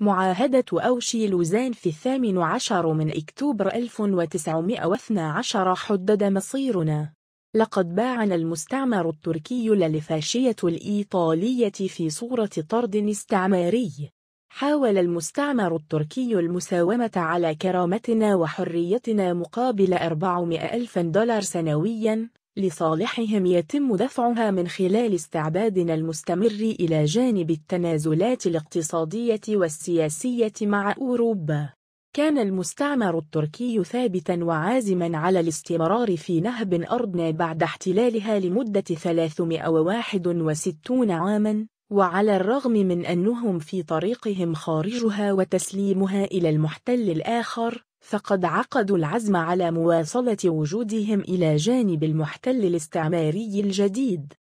معاهدة أوشي لوزان في الثامن عشر من أكتوبر 1912 حدد مصيرنا لقد باعنا المستعمر التركي للفاشية الإيطالية في صورة طرد استعماري حاول المستعمر التركي المساومة على كرامتنا وحريتنا مقابل 400 ألف دولار سنوياً لصالحهم يتم دفعها من خلال استعبادنا المستمر إلى جانب التنازلات الاقتصادية والسياسية مع أوروبا. كان المستعمر التركي ثابتا وعازما على الاستمرار في نهب أرضنا بعد احتلالها لمدة 361 عاما وعلى الرغم من أنهم في طريقهم خارجها وتسليمها إلى المحتل الآخر فقد عقدوا العزم على مواصلة وجودهم إلى جانب المحتل الاستعماري الجديد